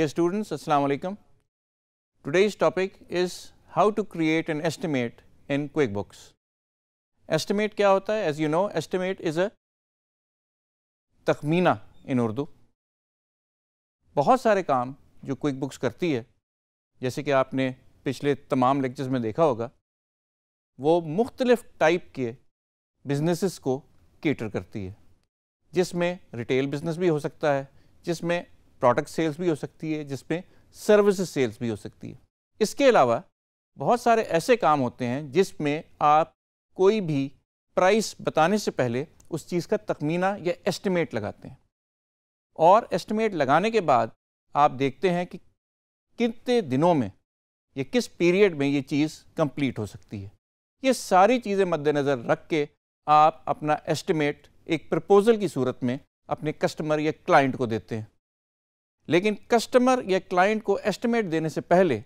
Dear students, Assalamu alaikum. Today's topic is how to create an estimate in QuickBooks. Estimate क्या होता है? As you know, estimate is a तखमीना in Urdu. बहुत सारे काम जो QuickBooks करती है जैसे कि आपने पिछले तमाम लेक्चर्स में देखा होगा वो मुख्तलिफ़ टाइप के बिजनेसेस को केटर करती है जिसमें रिटेल बिज़नेस भी हो सकता है जिसमें प्रोडक्ट सेल्स भी हो सकती है जिसमें सर्विस सेल्स भी हो सकती है इसके अलावा बहुत सारे ऐसे काम होते हैं जिसमें आप कोई भी प्राइस बताने से पहले उस चीज़ का तखमीना या एस्टिमेट लगाते हैं और एस्टिमेट लगाने के बाद आप देखते हैं कि कितने दिनों में या किस पीरियड में ये चीज़ कंप्लीट हो सकती है ये सारी चीज़ें मद्देनज़र रख के आप अपना एस्टिमेट एक प्रपोज़ल की सूरत में अपने कस्टमर या क्लाइंट को देते हैं लेकिन कस्टमर या क्लाइंट को एस्टिमेट देने से पहले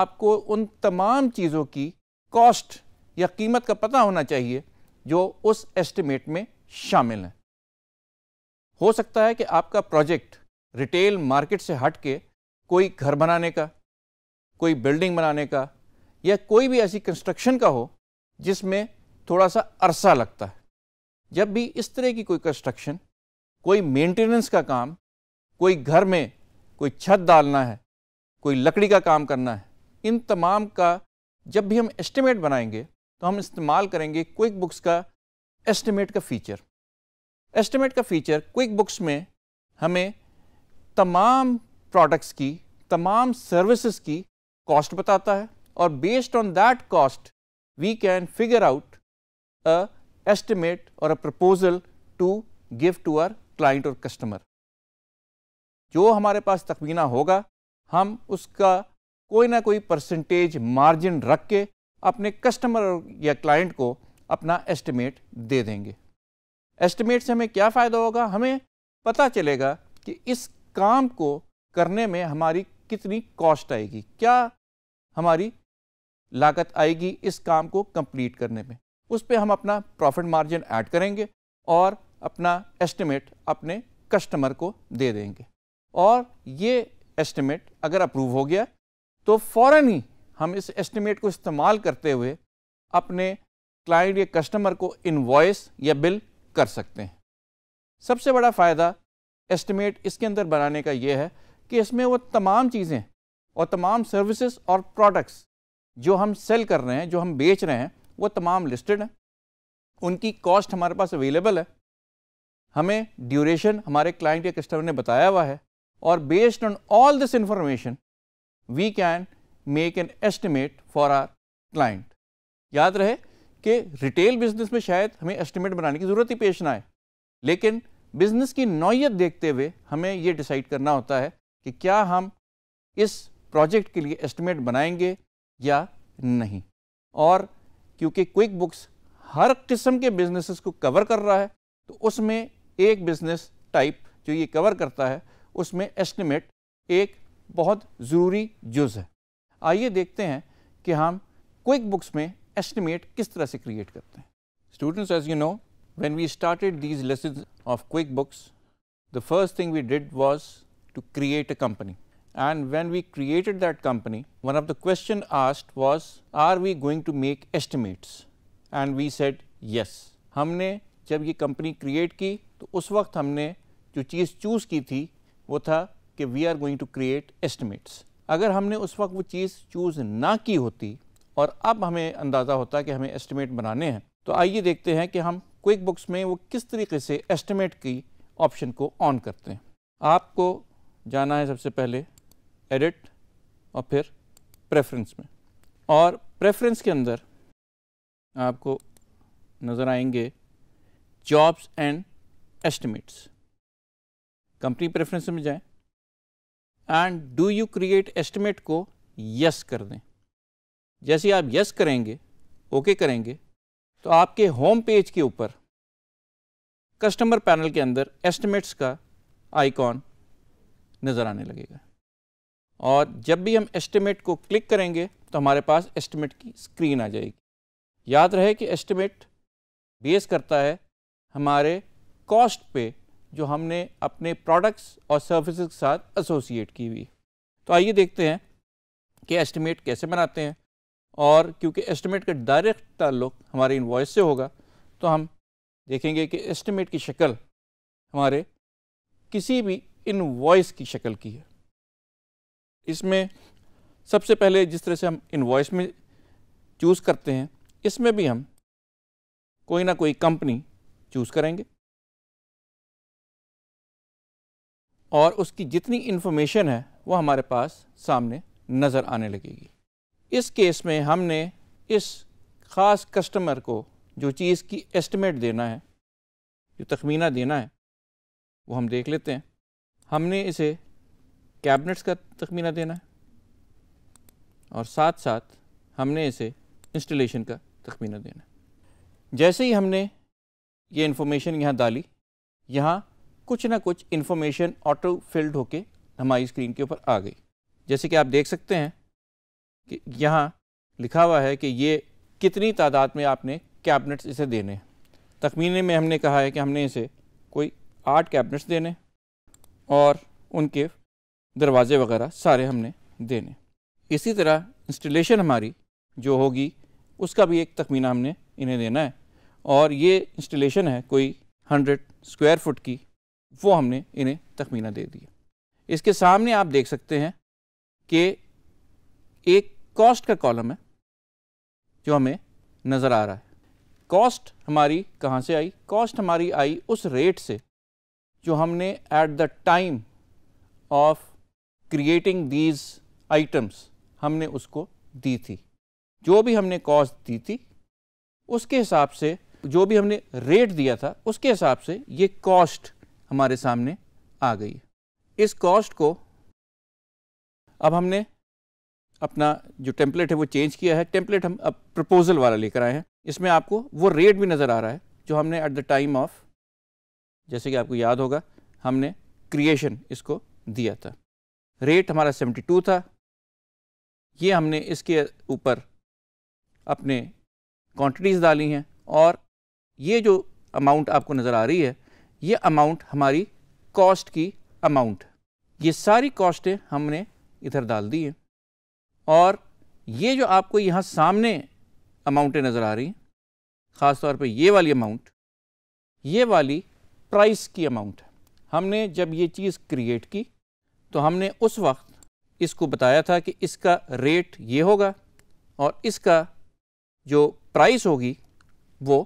आपको उन तमाम चीज़ों की कॉस्ट या कीमत का पता होना चाहिए जो उस एस्टिमेट में शामिल हैं हो सकता है कि आपका प्रोजेक्ट रिटेल मार्केट से हट के कोई घर बनाने का कोई बिल्डिंग बनाने का या कोई भी ऐसी कंस्ट्रक्शन का हो जिसमें थोड़ा सा अरसा लगता है जब भी इस तरह की कोई कंस्ट्रक्शन कोई मेंटेनेंस का काम कोई घर में कोई छत डालना है कोई लकड़ी का काम करना है इन तमाम का जब भी हम एस्टिमेट बनाएंगे तो हम इस्तेमाल करेंगे क्विक बुक्स का एस्टिमेट का फ़ीचर एस्टिमेट का फ़ीचर क्विक बुक्स में हमें तमाम प्रोडक्ट्स की तमाम सर्विसेज की कॉस्ट बताता है और based on that cost we can figure out a estimate और a proposal to give to our client और कस्टमर जो हमारे पास तखमीना होगा हम उसका कोई ना कोई परसेंटेज मार्जिन रख के अपने कस्टमर या क्लाइंट को अपना एस्टिमेट दे देंगे एस्टिमेट से हमें क्या फ़ायदा होगा हमें पता चलेगा कि इस काम को करने में हमारी कितनी कॉस्ट आएगी क्या हमारी लागत आएगी इस काम को कंप्लीट करने में उस पर हम अपना प्रॉफिट मार्जिन ऐड करेंगे और अपना एस्टिमेट अपने कस्टमर को दे देंगे और ये एस्टिमेट अगर अप्रूव हो गया तो फ़ौर ही हम इस एस्टिमेट को इस्तेमाल करते हुए अपने क्लाइंट या कस्टमर को इन्वॉइस या बिल कर सकते हैं सबसे बड़ा फ़ायदा एस्टिमेट इसके अंदर बनाने का ये है कि इसमें वो तमाम चीज़ें और तमाम सर्विसेज और प्रोडक्ट्स जो हम सेल कर रहे हैं जो हम बेच रहे हैं वो तमाम लिस्टेड हैं उनकी कॉस्ट हमारे पास अवेलेबल है हमें ड्यूरेशन हमारे क्लाइंट या कस्टमर ने बताया हुआ है or based on all this information we can make an estimate for our client. याद रहे कि रिटेल बिजनेस में शायद हमें एस्टिमेट बनाने की ज़रूरत ही पेश ना आए लेकिन बिजनेस की नौीयत देखते हुए हमें ये डिसाइड करना होता है कि क्या हम इस प्रोजेक्ट के लिए एस्टिमेट बनाएंगे या नहीं और क्योंकि क्विक बुक्स हर किस्म के बिजनेसेस को कवर कर रहा है तो उसमें एक बिजनेस टाइप जो ये कवर करता है उसमें एस्टिमेट एक बहुत ज़रूरी जुज़ है आइए देखते हैं कि हम क्विक बुक्स में एस्टिमेट किस तरह से क्रिएट करते हैं students as you know when we started these lessons of QuickBooks, the first thing we did was to create a company. And when we created that company, one of the question asked was, are we going to make estimates? And we said, yes. हमने जब ये company create की तो उस वक्त हमने जो चीज़ choose की थी वो था कि we are going to create estimates अगर हमने उस वक्त वो चीज़ चूज़ ना की होती और अब हमें अंदाज़ा होता कि हमें एस्टिमेट बनाने हैं तो आइए देखते हैं कि हम क्विक बुक्स में वो किस तरीके से एस्टिमेट की ऑप्शन को ऑन करते हैं आपको जाना है सबसे पहले एडिट और फिर प्रेफरेंस में और प्रेफरेंस के अंदर आपको नज़र आएंगे jobs and estimates company preference में जाएं and do you create estimate को यस कर दें जैसे आप यस करेंगे ओके करेंगे तो आपके होम पेज के ऊपर कस्टमर पैनल के अंदर एस्टिमेट्स का आइकॉन नज़र आने लगेगा और जब भी हम एस्टिमेट को क्लिक करेंगे तो हमारे पास एस्टिमेट की स्क्रीन आ जाएगी याद रहे कि एस्टिमेट बेस करता है हमारे कॉस्ट पे जो हमने अपने प्रोडक्ट्स और सर्विसेज के साथ एसोसिएट की हुई तो आइए देखते हैं कि एस्टिमेट कैसे बनाते हैं और क्योंकि एस्टिमेट का डायरेक्ट ताल्लुक हमारे इन्वॉइस से होगा तो हम देखेंगे कि एस्टिमेट की शक्ल हमारे किसी भी इन्वॉइस की शक्ल की है इसमें सबसे पहले जिस तरह से हम इन्वॉइस में चूज़ करते हैं इसमें भी हम कोई ना कोई कंपनी चूज़ करेंगे और उसकी जितनी इन्फॉर्मेशन है वो हमारे पास सामने नज़र आने लगेगी इस केस में हमने इस ख़ास कस्टमर को जो चीज़ की एस्टिमेट देना है जो तखमीना देना है वो हम देख लेते हैं हमने इसे कैबिनेट्स का तखमीना देना है और साथ साथ हमने इसे इंस्टॉलेशन का तखमीना देना है जैसे ही हमने ये इन्फॉर्मेशन यहाँ डाली यहाँ कुछ ना कुछ इन्फॉर्मेशन ऑटो फिल्ड होके हमारी स्क्रीन के ऊपर आ गई जैसे कि आप देख सकते हैं कि यहाँ लिखा हुआ है कि ये कितनी तादाद में आपने कैबिनेट्स इसे देने हैं तखमीने में हमने कहा है कि हमने इसे कोई आठ कैबिनेट्स देने और उनके दरवाज़े वगैरह सारे हमने देने इसी तरह इंस्टॉलेशन हमारी जो होगी उसका भी एक तखमीना हमने इन्हें देना है और ये इंस्टॉलेशन है कोई हंड्रेड स्क्वायर फुट की वो हमने इन्हें तखमीना दे दिया इसके सामने आप देख सकते हैं कि एक कॉस्ट का कॉलम है जो हमें नज़र आ रहा है कॉस्ट हमारी कहाँ से आई कॉस्ट हमारी आई उस रेट से जो हमने at the time of creating these items हमने उसको दी थी जो भी हमने कॉस्ट दी थी उसके हिसाब से जो भी हमने रेट दिया था उसके हिसाब से ये कॉस्ट हमारे सामने आ गई इस कॉस्ट को अब हमने अपना जो टेम्पलेट है वो चेंज किया है टेम्पलेट हम अब प्रपोजल वाला लेकर आए हैं इसमें आपको वो रेट भी नज़र आ रहा है जो हमने एट द टाइम ऑफ जैसे कि आपको याद होगा हमने क्रिएशन इसको दिया था रेट हमारा 72 था ये हमने इसके ऊपर अपने क्वांटिटीज़ डाली हैं और ये जो अमाउंट आपको नज़र आ रही है ये अमाउंट हमारी कॉस्ट की अमाउंट ये सारी कॉस्टें हमने इधर डाल दी है और ये जो आपको यहाँ सामने अमाउंटें नज़र आ रही हैं ख़ास तौर पे ये वाली अमाउंट ये वाली प्राइस की अमाउंट हमने जब ये चीज़ क्रिएट की तो हमने उस वक्त इसको बताया था कि इसका रेट ये होगा और इसका जो प्राइस होगी वो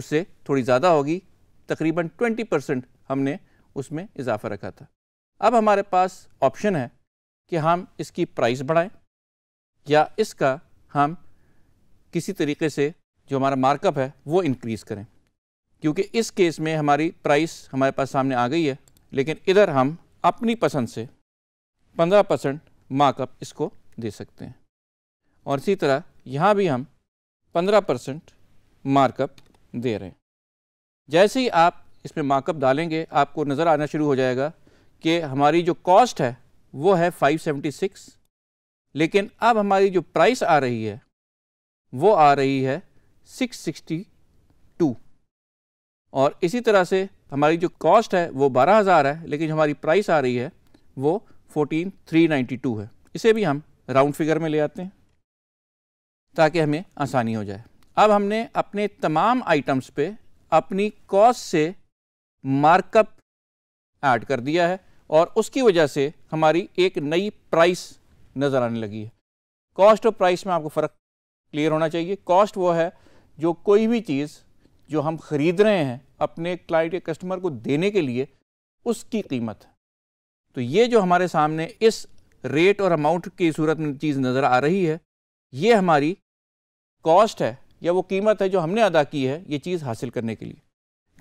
उससे थोड़ी ज़्यादा होगी तकरीबन 20 परसेंट हमने उसमें इजाफा रखा था अब हमारे पास ऑप्शन है कि हम इसकी प्राइस बढ़ाएं या इसका हम किसी तरीके से जो हमारा मार्कअप है वो इंक्रीज़ करें क्योंकि इस केस में हमारी प्राइस हमारे पास सामने आ गई है लेकिन इधर हम अपनी पसंद से 15 परसेंट मार्कअप इसको दे सकते हैं और इसी तरह यहाँ भी हम 15 परसेंट मार्कअप दे रहे हैं जैसे ही आप इसमें मार्कअप डालेंगे आपको नज़र आना शुरू हो जाएगा कि हमारी जो कॉस्ट है वो है 576 लेकिन अब हमारी जो प्राइस आ रही है वो आ रही है 662 और इसी तरह से हमारी जो कॉस्ट है वो 12000 है लेकिन हमारी प्राइस आ रही है वो 14392 है इसे भी हम राउंड फिगर में ले आते हैं ताकि हमें आसानी हो जाए अब हमने अपने तमाम आइटम्स पे अपनी कॉस्ट से मार्कअप ऐड कर दिया है और उसकी वजह से हमारी एक नई प्राइस नज़र आने लगी है कॉस्ट और प्राइस में आपको फ़र्क क्लियर होना चाहिए कॉस्ट वो है जो कोई भी चीज़ जो हम ख़रीद रहे हैं अपने क्लाइंट या कस्टमर को देने के लिए उसकी कीमत तो ये जो हमारे सामने इस रेट और अमाउंट की सूरत में चीज़ नज़र आ रही है ये हमारी कॉस्ट है या वो कीमत है जो हमने अदा की है ये चीज़ हासिल करने के लिए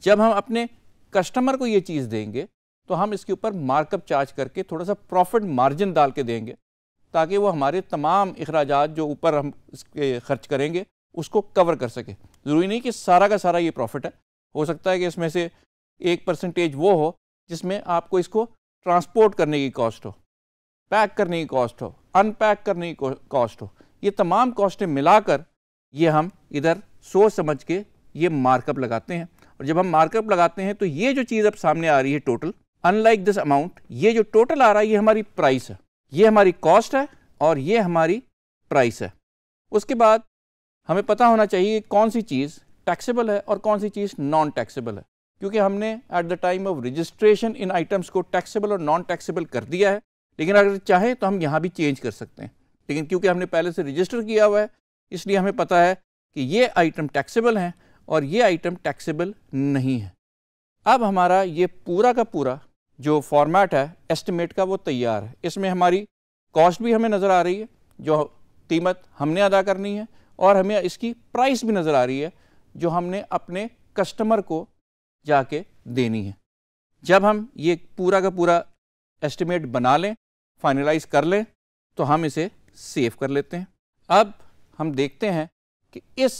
जब हम अपने कस्टमर को ये चीज़ देंगे तो हम इसके ऊपर मार्कअप चार्ज करके थोड़ा सा प्रॉफिट मार्जिन डाल के देंगे ताकि वो हमारे तमाम अखराज जो ऊपर हम इसके खर्च करेंगे उसको कवर कर सके ज़रूरी नहीं कि सारा का सारा ये प्रॉफिट है हो सकता है कि इसमें से एक परसेंटेज वो हो जिसमें आपको इसको ट्रांसपोर्ट करने की कॉस्ट हो पैक करने की कॉस्ट हो अनपैक करने की कॉस्ट हो ये तमाम कॉस्टें मिलाकर ये हम इधर सोच समझ के ये मार्कअप लगाते हैं और जब हम मार्कअप लगाते हैं तो ये जो चीज़ अब सामने आ रही है टोटल अनलाइक दिस अमाउंट ये जो टोटल आ रहा है ये हमारी प्राइस है ये हमारी कॉस्ट है और ये हमारी प्राइस है उसके बाद हमें पता होना चाहिए कौन सी चीज़ टैक्सेबल है और कौन सी चीज़ नॉन टैक्सेबल है क्योंकि हमने at the time of registration इन आइटम्स को टैक्सेबल और नॉन टैक्सेबल कर दिया है लेकिन अगर चाहें तो हम यहाँ भी चेंज कर सकते हैं लेकिन क्योंकि हमने पहले से रजिस्टर किया हुआ है इसलिए हमें पता है कि ये आइटम टैक्सेबल हैं और ये आइटम टैक्सेबल नहीं है अब हमारा ये पूरा का पूरा जो फॉर्मेट है एस्टिमेट का वो तैयार है इसमें हमारी कॉस्ट भी हमें नज़र आ रही है जो कीमत हमने अदा करनी है और हमें इसकी प्राइस भी नज़र आ रही है जो हमने अपने कस्टमर को जाके देनी है जब हम ये पूरा का पूरा एस्टिमेट बना लें फाइनलाइज कर लें तो हम इसे सेव कर लेते हैं अब हम देखते हैं कि इस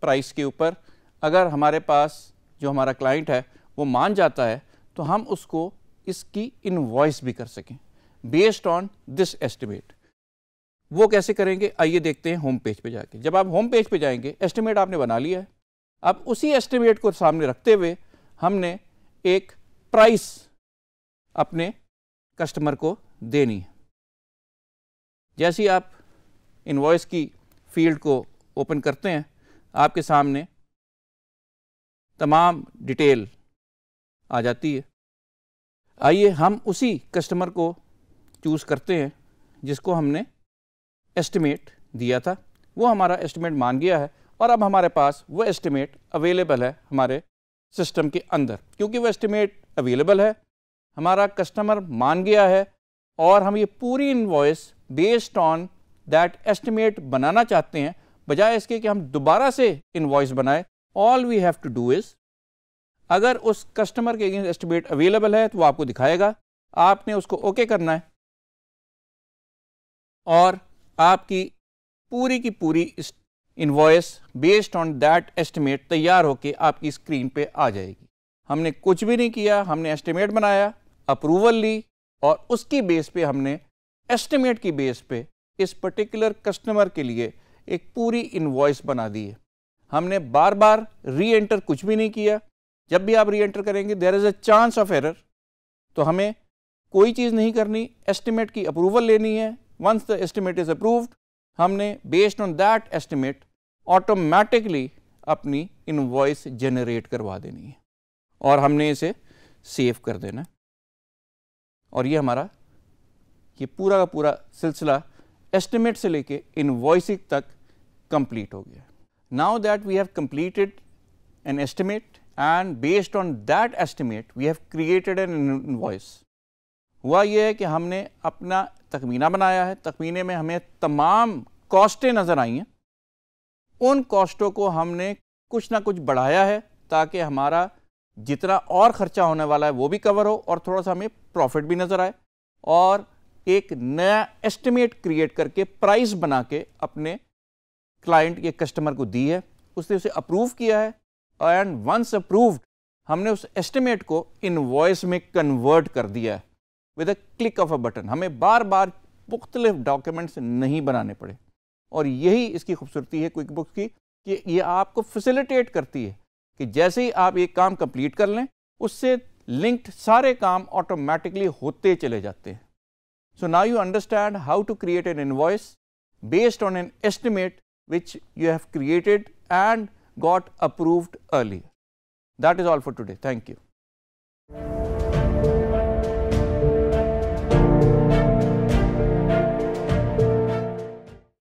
प्राइस के ऊपर अगर हमारे पास जो हमारा क्लाइंट है वो मान जाता है तो हम उसको इसकी इनवॉइस भी कर सकें बेस्ड ऑन दिस एस्टिमेट वो कैसे करेंगे आइए देखते हैं होम पेज पे जाके जब आप होम पेज पे जाएंगे एस्टिमेट आपने बना लिया है अब उसी एस्टिमेट को सामने रखते हुए हमने एक प्राइस अपने कस्टमर को देनी है जैसी आप इन्वॉइस की फील्ड को ओपन करते हैं आपके सामने तमाम डिटेल आ जाती है आइए हम उसी कस्टमर को चूज़ करते हैं जिसको हमने एस्टिमेट दिया था वो हमारा एस्टिमेट मान गया है और अब हमारे पास वो एस्टिमेट अवेलेबल है हमारे सिस्टम के अंदर क्योंकि वो एस्टिमेट अवेलेबल है हमारा कस्टमर मान गया है और हम ये पूरी invoice based on that estimate बनाना चाहते हैं बजाय इसके कि हम दोबारा से इन्वॉइस बनाए all we have to do is अगर उस कस्टमर के अगेंस्ट एस्टिमेट अवेलेबल है तो वो आपको दिखाएगा आपने उसको ओके okay करना है और आपकी पूरी की पूरी invoice based on that estimate तैयार होकर आपकी स्क्रीन पे आ जाएगी हमने कुछ भी नहीं किया हमने एस्टिमेट बनाया अप्रूवल ली और उसकी बेस पे हमने एस्टिमेट की बेस पे इस पर्टिकुलर कस्टमर के लिए एक पूरी इन्वॉइस बना दी है हमने बार बार री एंटर कुछ भी नहीं किया जब भी आप री एंटर करेंगे there is a chance of error तो हमें कोई चीज़ नहीं करनी एस्टिमेट की अप्रूवल लेनी है once the estimate is approved हमने based on that estimate automatically अपनी इन्वॉइस जनरेट करवा देनी है और हमने इसे सेव कर देना और ये हमारा ये पूरा का पूरा सिलसिला एस्टिमेट से लेके इन्वॉइसिंग तक कंप्लीट हो गया now that we have completed an estimate and based on that estimate we have created an invoice हुआ यह है कि हमने अपना तखमीना बनाया है तखमीने में हमें तमाम कॉस्टें नज़र आई हैं उन कॉस्टों को हमने कुछ ना कुछ बढ़ाया है ताकि हमारा जितना और ख़र्चा होने वाला है वो भी कवर हो और थोड़ा सा हमें प्रॉफिट भी नज़र आए और एक नया एस्टिमेट क्रिएट करके प्राइस बना के अपने क्लाइंट या कस्टमर को दी है उसने उसे अप्रूव किया है एंड वंस अप्रूव्ड हमने उस एस्टिमेट को इनवॉइस में कन्वर्ट कर दिया है with a click of a button हमें बार बार मुख्तलिफ डॉक्यूमेंट्स नहीं बनाने पड़े और यही इसकी खूबसूरती है क्विक बुक्स की कि ये आपको फैसिलिटेट करती है कि जैसे ही आप एक काम कंप्लीट कर लें उससे लिंक्ड सारे काम ऑटोमेटिकली होते चले जाते हैं So, now you understand how to create an invoice based on an estimate which you have created and got approved earlier. That is all for today. Thank you.